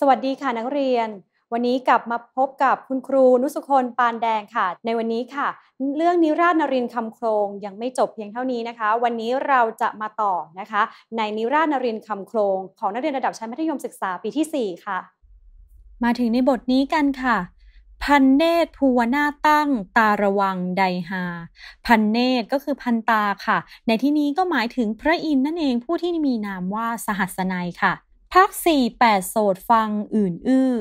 สวัสดีค่ะนักเรียน วันนี้กลับมาพบกับคุณครูนุสุคนปานแดงค่ะ ในวันนี้ค่ะ เรื่องนิราศนรินคำโครงยังไม่จบเพียงเท่านี้นะคะ วันนี้เราจะมาต่อนะคะ ในนิราศนรินคำโครง ของนักเรียนระดับชั้นมัธยมศึกษาปีที่4ค่ะ มาถึงในบทนี้กันค่ะ พันเนตรภูวนาตั้ง ตาระวังไดหาพันเนตรก็คือพันตาค่ะ ในที่นี้ก็หมายถึงพระอินทร์นั่นเองผู้ที่มีนามว่าสหัสนัยค่ะพักสี่แปดโสด ฟังอื่นอื้อ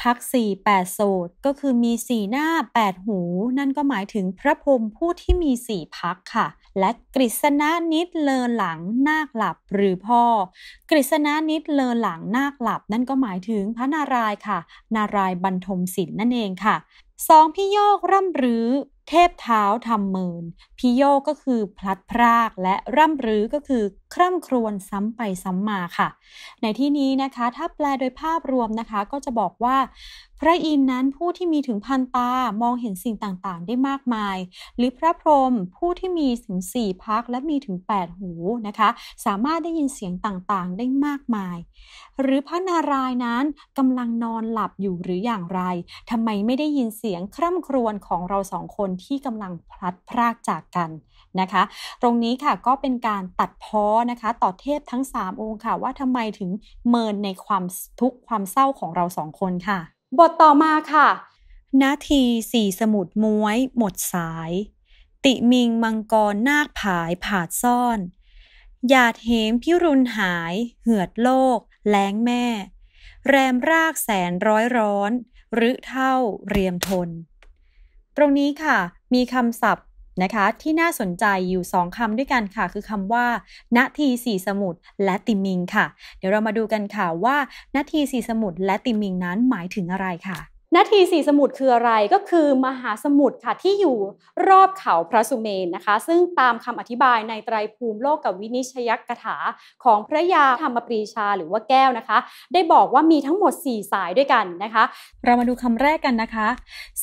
พักสี่แปดโสดก็คือมีสี่หน้าแปดหูนั่นก็หมายถึงพระพรหมผู้ที่มีสี่พักค่ะ และกฤษณะนิดเลอหลังนาคหลับหรือพ่อ กฤษณะนิดเลอหลังนาคหลับ นั่นก็หมายถึงพระนารายณ์ค่ะ นารายณ์บรรทมศิลป์นั่นเองค่ะสองพี่โยกร่ำรือเทพเท้าทำเมินพิโยก็คือพลัดพรากและร่ำรือก็คือคร่ำครวญซ้ำไปซ้ำมาค่ะ ในที่นี้นะคะ ถ้าแปลโดยภาพรวมนะคะ ก็จะบอกว่าพระอินทร์นั้นผู้ที่มีถึงพันตา มองเห็นสิ่งต่าง ๆ ได้มากมาย หรือพระพรหมผู้ที่มีถึงสี่พักและมีถึง 8 หูนะคะ สามารถได้ยินเสียงต่าง ๆ ได้มากมาย หรือพระนารายณ์นั้นกำลังนอนหลับอยู่หรืออย่างไร ทำไมไม่ได้ยินเสียงคร่ำครวญของเราสองคนที่กำลังพลัดพรากจากกันนะคะ ตรงนี้ค่ะก็เป็นการตัดพ้อนะคะต่อเทพทั้ง3องค์ค่ะ ว่าทำไมถึงเมินในความทุกข์ความเศร้าของเราสองคนค่ะบท ต่อมาค่ะ นาทีสี่สมุดม้วย หมดสาย ติมิงมังกรนาคผายผาดซ่อนหยาดเหมพิรุณหาย เหือดโลก แล้งแม่ แรมรากแสนร้อยร้อนหรือเท่าเรียมทน ตรงนี้ค่ะ มีคำศัพท์นะคะ ที่น่าสนใจอยู่ 2คำด้วยกันค่ะ คือคำว่านาทีสีสมุทและติมิงค่ะ เดี๋ยวเรามาดูกันค่ะ ว่านาทีสีสมุทและติมิงนั้นหมายถึงอะไรค่ะนาทีสีสมุทรคืออะไรก็คือมหาสมุทรค่ะที่อยู่รอบเขาพระสุเมนนะคะ ซึ่งตามคำอธิบายในไตรภูมิโลกกับวินิชยกถาของพระยาธรรมปรีชาหรือว่าแก้วนะคะ ได้บอกว่ามีทั้งหมด4สายด้วยกันนะคะ เรามาดูคำแรกกันนะคะ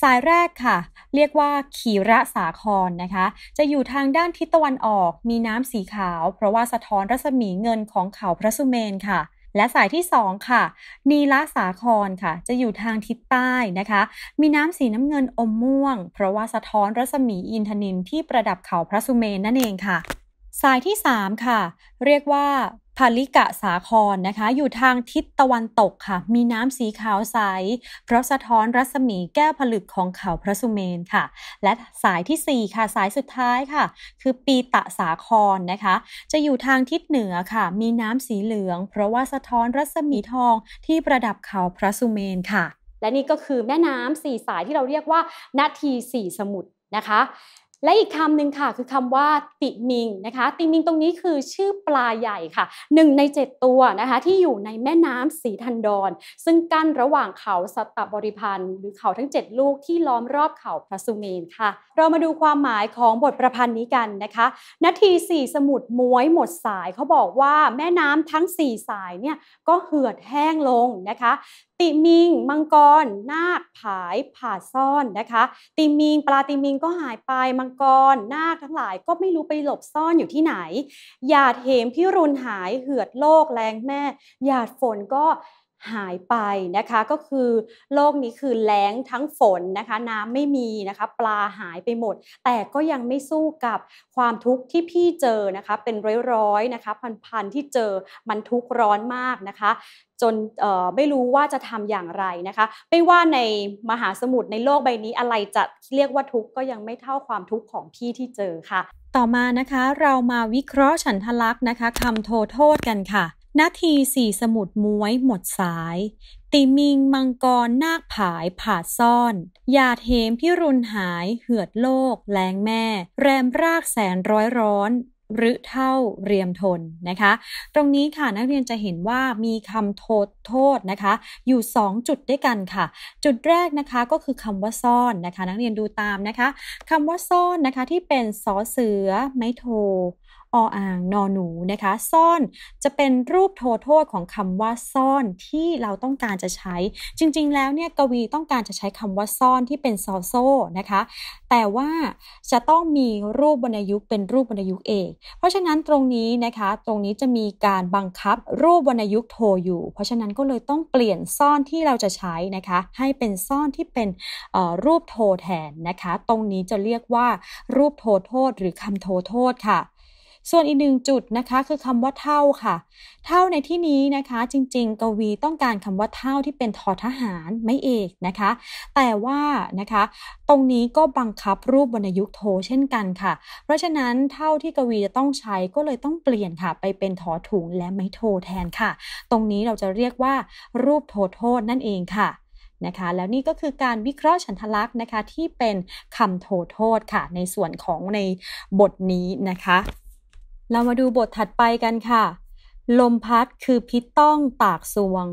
สายแรกค่ะ เรียกว่าขีระสาครนะคะ จะอยู่ทางด้านทิศตะวันออก มีน้ำสีขาว เพราะว่าสะท้อนรัศมีเงินของเขาพระสุเมนค่ะและสายที่ 2 ค่ะ นีละสาครค่ะ จะอยู่ทางทิศใต้นะคะ มีน้ำสีน้ำเงินอมม่วง เพราะว่าสะท้อนรัศมีอินทนินที่ประดับเขาพระสุเมนนั่นเองค่ะ สายที่ 3 ค่ะ เรียกว่าพาลิกะสาครนะคะ อยู่ทางทิศตะวันตกค่ะ มีน้ำสีขาวใสเพราะสะท้อนรัศมีแก้วผลึกของเขาพระสุเมนค่ะ และสายที่4ค่ะสายสุดท้ายค่ะ คือปีตะสาครนะคะ จะอยู่ทางทิศเหนือค่ะ มีน้ำสีเหลือง เพราะว่าสะท้อนรัศมีทองที่ประดับเขาพระสุเมนค่ะ และนี่ก็คือแม่น้ำสี่สายที่เราเรียกว่านาทีสี่สมุทรนะคะและอีกคำหนึ่งค่ะคือคำว่าติมิงนะคะ ติมิงตรงนี้คือชื่อปลาใหญ่ค่ะหนึ่งในเจ็ดตัวนะคะ ที่อยู่ในแม่น้ำสีทันดอนซึ่งกั้นระหว่างเขาสัตตบริพันธ์ หรือเขาทั้ง 7 ลูกที่ล้อมรอบเขาพระสุเมนค่ะ เรามาดูความหมายของบทประพันธ์นี้กันนะคะนาทีสี่สมุดม้วยหมดสาย เขาบอกว่าแม่น้ำทั้ง 4 สายเนี่ยก็เหือดแห้งลงนะคะติมิง มังกรนาคผายผ่าซ่อนนะคะ ติมิง ปลาติมิง ก็หายไป มังกรนาคทั้งหลายก็ไม่รู้ไปหลบซ่อนอยู่ที่ไหนหยาดเหมพิรุณหายเหือดโลก แรงแม่หยาดฝนก็หายไปนะคะก็คือโลกนี้คือแล้งทั้งฝนนะคะ น้ำไม่มีนะคะ ปลาหายไปหมด แต่ก็ยังไม่สู้กับความทุกข์ที่พี่เจอนะคะ เป็นร้อยๆนะคะ พันๆที่เจอมันทุกร้อนมากนะคะ จนไม่รู้ว่าจะทำอย่างไรนะคะ ไม่ว่าในมหาสมุทรในโลกใบนี้อะไรจะเรียกว่าทุกข์ก็ยังไม่เท่าความทุกข์ของพี่ที่เจอค่ะ ต่อมานะคะเรามาวิเคราะห์ฉันทลักษณ์นะคะคำโทโทษกันค่ะนาทีสี่สมุดม้วยหมดสาย ติมิงมังกรนาคผายผาดซ่อนหยาดเหมพิรุณหาย เหือดโลก แรงแม่ แรม รากแสนร้อยร้อน หรือเท่าเรียมทนนะคะ ตรงนี้ค่ะนักเรียนจะเห็นว่ามีคำโทษโทษนะคะ อยู่ 2 จุดด้วยกันค่ะ จุดแรกนะคะก็คือคำว่าซ่อนนะคะ นักเรียนดูตามนะคะคำว่า ซ่อนนะคะที่เป็นสอเสือไม้โทออ่าง นอหนู นะคะซ่อน จะเป็นรูปโทโทษของคำว่าซ่อนที่เราต้องการจะใช้ จริง ๆ แล้วเนี่ยกวีต้องการจะใช้คำว่าซ่อนที่เป็นซอโซนะคะ แต่ว่าจะต้องมีรูปวรรณยุกเป็นรูปวรรณยุกเอก เพราะฉะนั้นตรงนี้นะคะ ตรงนี้จะมีการบังคับรูปวรรณยุกโทอยู่ เพราะฉะนั้นก็เลยต้องเปลี่ยนซ่อนที่เราจะใช้นะคะ ให้เป็นซ่อนที่เป็นรูปโทแทนนะคะ ตรงนี้จะเรียกว่ารูปโทโทษ หรือคำโทโทษค่ะส่วนอีกหนึ่งจุดนะคะคือคำว่าเท่าค่ะ เท่าในที่นี้นะคะ จริงๆ กวีต้องการคำว่าเท่าที่เป็นทอทหารไม่เอกนะคะ แต่ว่านะคะ ตรงนี้ก็บังคับรูปวรรณยุกโทเช่นกันค่ะ เพราะฉะนั้นเท่าที่กวีจะต้องใช้ก็เลยต้องเปลี่ยนค่ะ ไปเป็นทอถุงและไม้โทแทนค่ะ ตรงนี้เราจะเรียกว่า รูปโทโทษนั่นเองค่ะนะคะ แล้วนี่ก็คือการวิเคราะห์ฉันทลักษณ์นะคะ ที่เป็นคำโทโทษค่ะ ในส่วนของในบทนี้นะคะเรามาดูบทถัดไปกันค่ะ ลมพัดคือพิษต้องตากสวง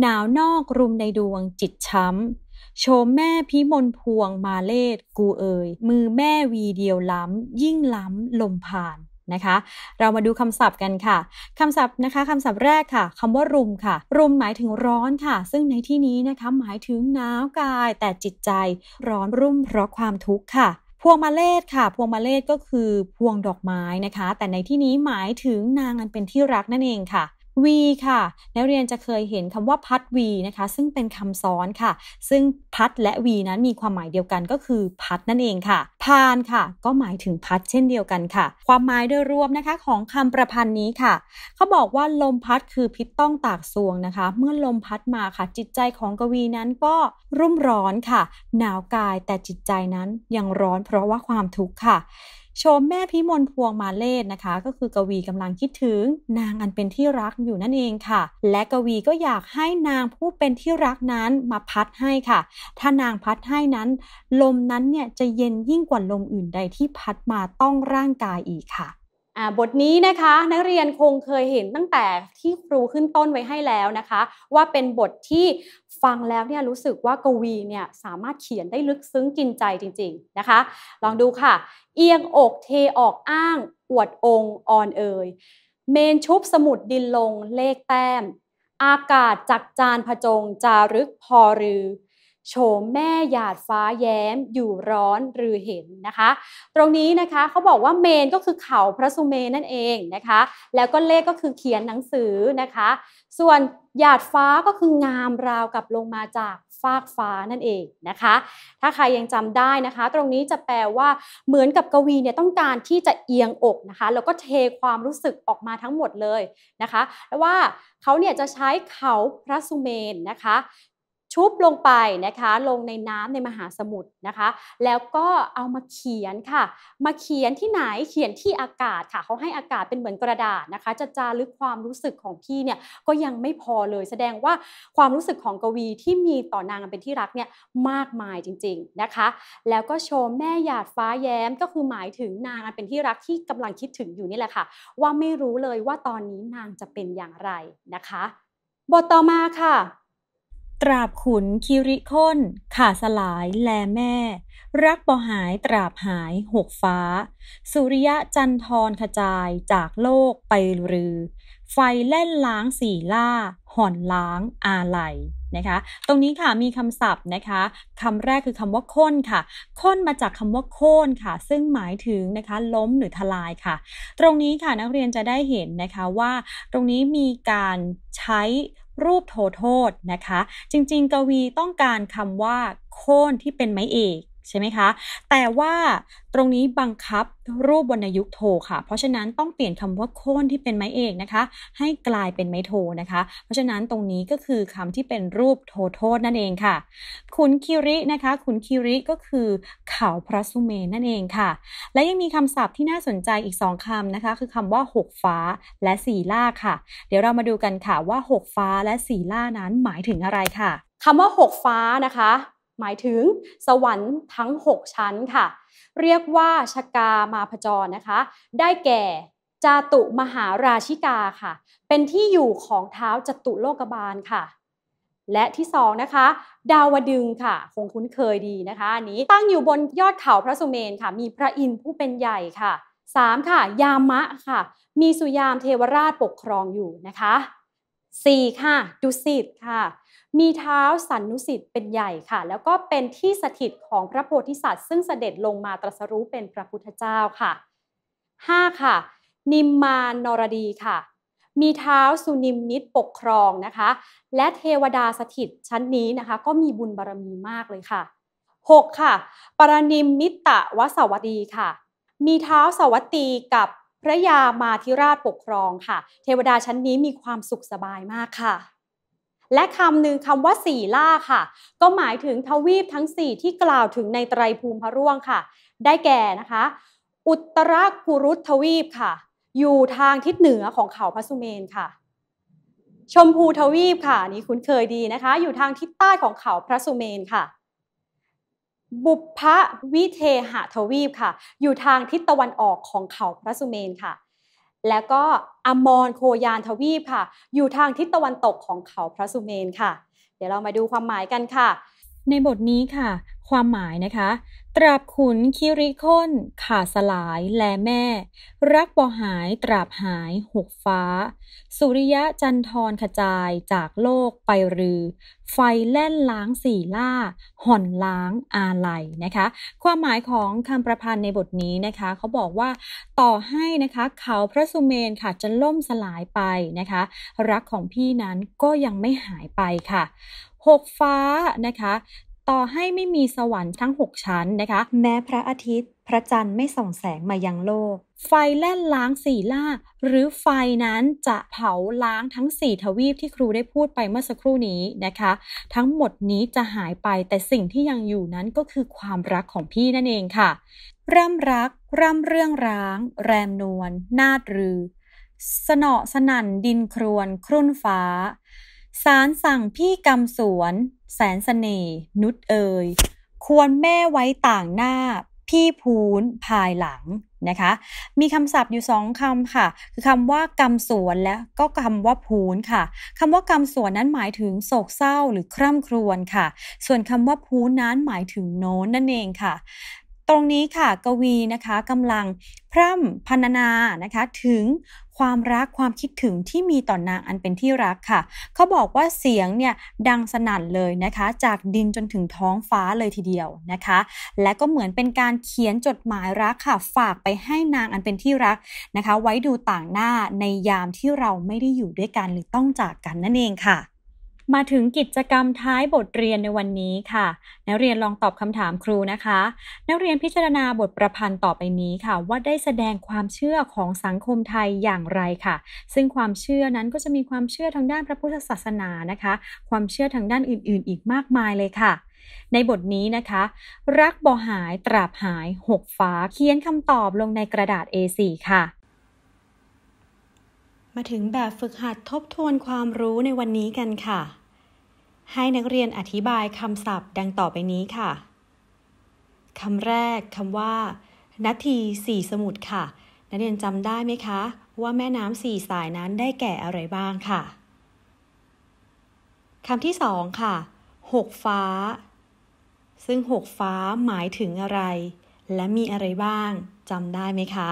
หนาวนอกรุมในดวงจิตช้ำโชมแม่พิมลพวง มาเลศกูเอ่ย มือแม่วีเดียวล้ำยิ่งล้ำลมผ่านนะคะ เรามาดูคำศัพท์กันค่ะ คำศัพท์นะคะคำศัพท์แรกค่ะคำว่ารุมค่ะ รุมหมายถึงร้อนค่ะ ซึ่งในที่นี้นะคะหมายถึงหนาวกายแต่จิตใจร้อนรุ่มเพราะความทุกข์ค่ะพวงมาเลศค่ะ พวงมาเลศก็คือ พวงดอกไม้นะคะ แต่ในที่นี้หมายถึงนางอันเป็นที่รักนั่นเองค่ะ V ค่ะ นักเรียนจะเคยเห็นคำว่าพัด V นะคะ ซึ่งเป็นคำซ้อนค่ะ ซึ่งพัดและ V นั้นมีความหมายเดียวกันก็คือ พัดนั่นเองค่ะ พานค่ะ ก็หมายถึงพัดเช่นเดียวกันค่ะ ความหมายโดยรวมนะคะ ของคำประพันธ์นี้ค่ะ เขาบอกว่าลมพัดคือพิษต้องตากสวงนะคะ เมื่อลมพัดมาค่ะ จิตใจของกวีนั้นก็รุ่มร้อนค่ะ หนาวกายแต่จิตใจนั้นยังร้อนเพราะว่าความทุกข์ค่ะชมแม่พิมลพวงมาเลศนะคะ ก็คือกวีกำลังคิดถึง นางอันเป็นที่รักอยู่นั่นเองค่ะ และกวีก็อยากให้นางผู้เป็นที่รักนั้นมาพัดให้ค่ะ ถ้านางพัดให้นั้นลมนั้นเนี่ยจะเย็นยิ่งกว่าลมอื่นใดที่พัดมาต้องร่างกายอีกค่ะบทนี้นะคะนักเรียนคงเคยเห็นตั้งแต่ที่ครูขึ้นต้นไว้ให้แล้วนะคะ ว่าเป็นบทที่ฟังแล้วเนี่ยรู้สึกว่ากวีเนี่ยสามารถเขียนได้ลึกซึ้งกินใจจริงๆนะคะ ลองดูค่ะ เอียงอกเทออกอ้าง อวดองค์อ่อนเอ่ยเมนชุบสมุดดินลง เลขแต้ม อากาศจักจานผจงจารึกพอรือโฉมแม่หยาดฟ้าแย้มอยู่ร้อนหรือเห็นนะคะ ตรงนี้นะคะเขาบอกว่าเมนก็คือเขาพระสุเมนนั่นเองนะคะแล้วก็เลขก็คือเขียนหนังสือนะคะ ส่วนหยาดฟ้าก็คืองามราวกับลงมาจากฟากฟ้านั่นเองนะคะ ถ้าใครยังจำได้นะคะ ตรงนี้จะแปลว่า เหมือนกับกวีเนี่ยต้องการที่จะเอียงอกนะคะ แล้วก็เทความรู้สึกออกมาทั้งหมดเลยนะคะแล้วว่าเขาเนี่ยจะใช้เขาพระสุเมนนะคะชุบลงไปนะคะ ลงในน้ำในมหาสมุทรนะคะ แล้วก็เอามาเขียนค่ะ มาเขียนที่ไหนเขียนที่อากาศค่ะเขาให้อากาศเป็นเหมือนกระดาษนะคะ จะจารึกความรู้สึกของพี่เนี่ยก็ยังไม่พอเลยแสดงว่าความรู้สึกของกวีที่มีต่อนางเป็นที่รักเนี่ยมากมายจริงๆนะคะ แล้วก็โชว์แม่หยาดฟ้าแย้มก็คือหมายถึงนางเป็นที่รักที่กำลังคิดถึงอยู่นี่แหละค่ะว่าไม่รู้เลยว่าตอนนี้นางจะเป็นอย่างไรนะคะ บทต่อมาค่ะตราบขุนคิริค้นขาสลายแลแม่ รักบ่หายตราบหายหกฟ้า สุริยะจันทรขจายจากโลกไปรือ ไฟแล่นล้างสีล่าห่อนล้างอาไหลนะคะตรงนี้ค่ะมีคำศัพท์นะคะคำแรกคือคำว่าค้นค่ะค้นมาจากคำว่าโค่นค่ะ ซึ่งหมายถึงนะคะล้มหรือทลายค่ะ ตรงนี้ค่ะนักเรียนจะได้เห็นนะคะว่า ตรงนี้มีการใช้รูปโทโทษนะคะ จริงๆ กวีต้องการคำว่า โค่นที่เป็นไม้เอกใช่ไหมคะ แต่ว่าตรงนี้บังคับรูปวรรณยุกโท ค่ะ เพราะฉะนั้นต้องเปลี่ยนคำว่าโค่นที่เป็นไม้เอกนะคะ ให้กลายเป็นไม้โทนะคะ เพราะฉะนั้นตรงนี้ก็คือคำที่เป็นรูปโทโทษนั่นเองค่ะขุนคิรินะคะขุนคิริก็คือเขาพระสุเมนนั่นเองค่ะ และยังมีคำศัพท์ที่น่าสนใจอีก 2คำนะคะ คือคำว่าหกฟ้าและสี่ล่าค่ะ เดี๋ยวเรามาดูกันค่ะว่าหกฟ้าและสี่ล่านั้นหมายถึงอะไรค่ะคำว่าหกฟ้านะคะหมายถึงสวรรค์ทั้ง 6 ชั้นค่ะ เรียกว่าชกามาพจรนะคะ ได้แก่ จาตุมหาราชิกาค่ะ เป็นที่อยู่ของเท้าจตุโลกบาลค่ะ และที่สองนะคะ ดาวดึงค่ะ คงคุ้นเคยดีนะคะอันนี้ตั้งอยู่บนยอดเขาพระสุเมนค่ะ มีพระอินทร์ผู้เป็นใหญ่ค่ะ 3. ค่ะ ยามะค่ะ มีสุยามเทวราชปกครองอยู่นะคะ 4. ค่ะดุสิตค่ะมีเท้าสันนุสิตเป็นใหญ่ค่ะ แล้วก็เป็นที่สถิตของพระโพธิสัตว์ ซึ่งเสด็จลงมาตรัสรู้เป็นพระพุทธเจ้าค่ะ 5. ค่ะนิมมานรดีค่ะ มีเท้าสุนิมนิตปกครองนะคะ และเทวดาสถิตชั้นนี้นะคะ ก็มีบุญบารรมีมากเลยค่ะ 6. ค่ะปรนิมมิตะวสวดีค่ะ มีเท้าสวัสดีกับพระยามาธิราชปกครองค่ะ เทวดาชั้นนี้มีความสุขสบายมากค่ะ และคำหนึ่งคำว่าสี่ล่าค่ะ ก็หมายถึงทวีปทั้งสี่ที่กล่าวถึงในไตรภูมิพระร่วงค่ะ ได้แก่นะคะ อุตรกุรุทวีปค่ะ อยู่ทางทิศเหนือของเขาพระสุเมนค่ะ ชมพูทวีปค่ะนี่คุ้นเคยดีนะคะ อยู่ทางทิศใต้ของเขาพระสุเมนค่ะบุพวิเทหะทวีปค่ะ อยู่ทางทิศตะวันออกของเขาพระสุเมนค่ะ แล้วก็อมรโคยานทวีปค่ะ อยู่ทางทิศตะวันตกของเขาพระสุเมนค่ะ เดี๋ยวเรามาดูความหมายกันค่ะในบทนี้ค่ะความหมายนะคะ ตราบขุนคิริค้นขาสลายและแม่ รักบ่หายตราบหายหกฟ้า สุริยะจันทรขจายจากโลกไปรือ ไฟแล่นล้างสี่ล่าห่อนล้างอาลัยนะคะ ความหมายของคำประพันธ์ในบทนี้นะคะ เขาบอกว่าต่อให้นะคะ เขาพระสุเมนค่ะ จะล่มสลายไปนะคะ รักของพี่นั้นก็ยังไม่หายไปค่ะหกฟ้านะคะ ต่อให้ไม่มีสวรรค์ทั้ง 6 ชั้นนะคะ แม้พระอาทิตย์ พระจันทร์ไม่ส่องแสงมายังโลก ไฟแล่นล้างสี่ล่า หรือไฟนั้นจะเผาล้างทั้งสี่ทวีปที่ครูได้พูดไปเมื่อสักครู่นี้นะคะ ทั้งหมดนี้จะหายไป แต่สิ่งที่ยังอยู่นั้นก็คือความรักของพี่นั่นเองค่ะ ร่ำรัก ร่ำเรื่องร้าง แรมนวลนาดรือ สนอสนั่น ดินครวน ครุ่นฟ้าสารสั่งพี่กำสวนแสนสเสน่ห์นุดเอยควรแม่ไว้ต่างหน้าพี่พูนภายหลังนะคะ มีคำศัพท์อยู่สองคำค่ะคือคำว่ากำสวนและ ก็คำว่าพูนค่ะคำว่ากำสวนนั้นหมายถึง โศกเศร้า หรือคร่ำครวญค่ะ ส่วนคำว่าพูนนั้นหมายถึงโน้นนั่นเองค่ะ ตรงนี้ค่ะ กวีนะคะกำลังพร่ำพรรณนานะคะถึงความรักความคิดถึงที่มีต่อนางอันเป็นที่รักค่ะเขาบอกว่าเสียงเนี่ยดังสนั่นเลยนะคะจากดินจนถึงท้องฟ้าเลยทีเดียวนะคะ และก็เหมือนเป็นการเขียนจดหมายรักค่ะ ฝากไปให้นางอันเป็นที่รักนะคะ ไว้ดูต่างหน้าในยามที่เราไม่ได้อยู่ด้วยกันหรือต้องจากกันนั่นเองค่ะมาถึงกิจกรรมท้ายบทเรียนในวันนี้ค่ะ นักเรียนลองตอบคำถามครูนะคะ นักเรียนพิจารณาบทประพันธ์ต่อไปนี้ค่ะ ว่าได้แสดงความเชื่อของสังคมไทยอย่างไรค่ะ ซึ่งความเชื่อนั้นก็จะมีความเชื่อทางด้านพระพุทธศาสนานะคะ ความเชื่อทางด้านอื่นๆ อีกมากมายเลยค่ะ ในบทนี้นะคะ รักบ่หาย ตราบหายหกฟ้าเขียนคำตอบลงในกระดาษ A4 ค่ะมาถึงแบบฝึกหัดทบทวนความรู้ในวันนี้กันค่ะ ให้นักเรียนอธิบายคำศัพท์ดังต่อไปนี้ค่ะ คำแรกคำว่านาทีสี่สมุดค่ะ นักเรียนจำได้ไหมคะ ว่าแม่น้ำสี่สายนั้นได้แก่อะไรบ้างค่ะ คำที่สองค่ะหกฟ้า ซึ่งหกฟ้าหมายถึงอะไร และมีอะไรบ้างจำได้ไหมคะ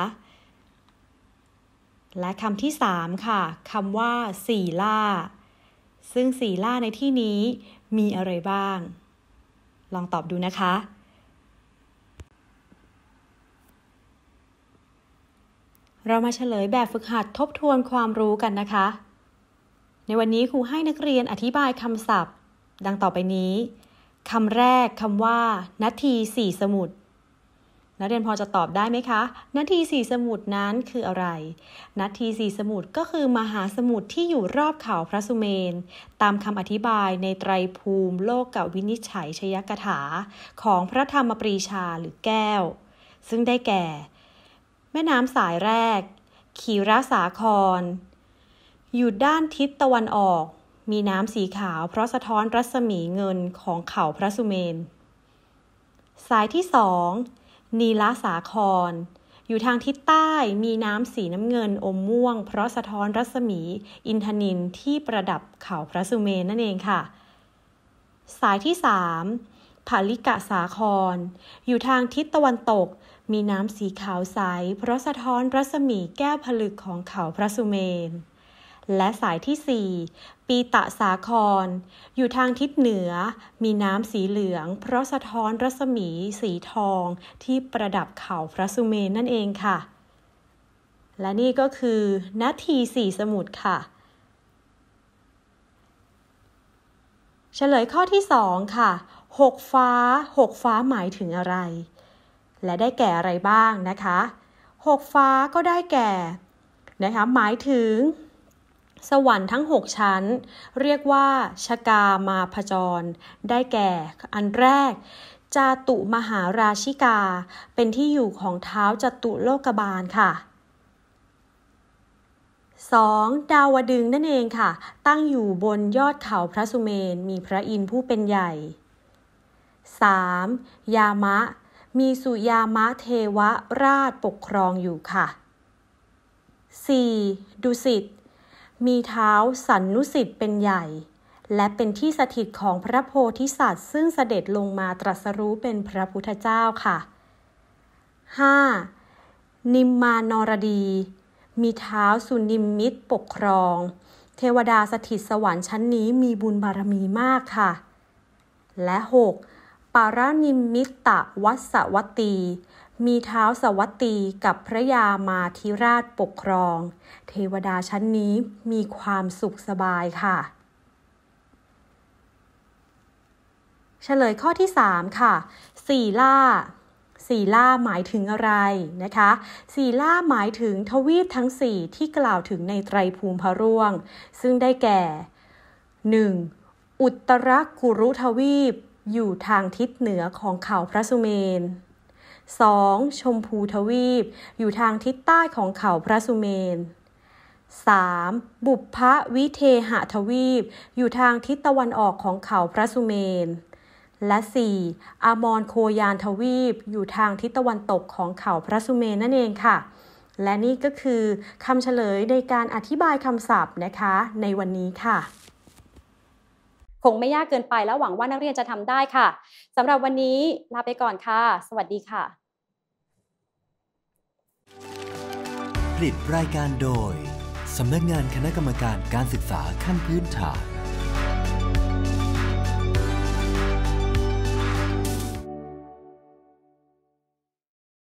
และคำที่ 3 ค่ะคำว่าสีล่า ซึ่งสีล่าในที่นี้มีอะไรบ้าง ลองตอบดูนะคะ เรามาเฉลยแบบฝึกหัดทบทวนความรู้กันนะคะ ในวันนี้ครูให้นักเรียนอธิบายคำศัพท์ ดังต่อไปนี้คำแรกคำว่านาทีสี่สมุดนักเรียนพอจะตอบได้ไหมคะนาทีสีสมุทรนั้นคืออะไรนาทีสีสมุทรก็คือมหาสมุทรที่อยู่รอบเขาพระสุเมน ตามคำอธิบายในไตรภูมิโลกกับวินิจฉัยชยกถา ของพระธรรมปรีชาหรือแก้ว ซึ่งได้แก่ แม่น้ำสายแรก ขีรสาครอยู่ด้านทิศตะวันออก มีน้ำสีขาวเพราะสะท้อนรัศมีเงินของเขาพระสุเมน สายที่สองนีลาสาคร อยู่ทางทิศใต้มีน้ำสีน้ำเงินอมม่วง เพราะสะท้อนรัศมี อินทนินที่ประดับเขาพระสุเมนนั่นเองค่ะ สายที่3ผาลิกะสาคร อยู่ทางทิศตะวันตก มีน้ำสีขาวใสเพราะสะท้อนรัศมีแก้วผลึกของเขาพระสุเมนและสายที่ 4ปีตะสาคร อยู่ทางทิศเหนือ มีน้ำสีเหลือง เพราะสะท้อนรัศมี สีทอง ที่ประดับเขาพระสุเมนนั่นเองค่ะ และนี่ก็คือนาทีสี่สมุดค่ะ เฉลยข้อที่สองค่ะ หกฟ้า หกฟ้าหมายถึงอะไร และได้แก่อะไรบ้างนะคะ หกฟ้าก็ได้แก่นะคะหมายถึงสวรรค์ทั้ง6ชั้น เรียกว่าชกามาพจร ได้แก่ อันแรก จาตุมหาราชิกาเป็นที่อยู่ของเท้าจตุโลกบาลค่ะ 2. ดาวดึงนั่นเองค่ะ ตั้งอยู่บนยอดเขาพระสุเมนมีพระอินทร์ผู้เป็นใหญ่ 3. ยามะ มีสุยามะเทวราชปกครองอยู่ค่ะ 4. ดุสิตมีเท้าสันนุสิทธิ์เป็นใหญ่ และเป็นที่สถิตของพระโพธิสัตว์ซึ่งเสด็จลงมาตรัสรู้เป็นพระพุทธเจ้าค่ะ 5. นิมมานรดี มีเท้าสุนิมมิตรปกครอง เทวดาสถิตสวรรค์ชั้นนี้มีบุญบารมีมากค่ะ และ 6. ปารานิมิตตะวัสวตีมีเท้าสวัตตีกับพระยามาธิราชปกครอง เทวดาชั้นนี้มีความสุขสบายค่ะ เฉลยข้อที่ 3 ค่ะ สี่ล่าสีล่าหมายถึงอะไรนะคะสีล่าหมายถึงทวีปทั้ง 4 ที่กล่าวถึงในไตรภูมิพระร่วง ซึ่งได้แก่ 1. อุตรกุรุทวีปอยู่ทางทิศเหนือของเขาพระสุเมน 2. ชมพูทวีป อยู่ทางทิศใต้ของเขาพระสุเมน 3. บุพพวิเทหทวีป อยู่ทางทิศตะวันออกของเขาพระสุเมนและ 4. อามอนโคยานทวีป อยู่ทางทิศตะวันตกของเขาพระสุเมนนั่นเองค่ะ และนี่ก็คือคำเฉลยในการอธิบายคำศัพท์นะคะ ในวันนี้ค่ะคงไม่ยากเกินไป แล้วหวังว่านักเรียนจะทำได้ค่ะ สำหรับวันนี้ลาไปก่อนค่ะ สวัสดีค่ะ ผลิตรายการโดยสำนักงงานคณะกรรมการการศึกษาขั้นพื้นฐาน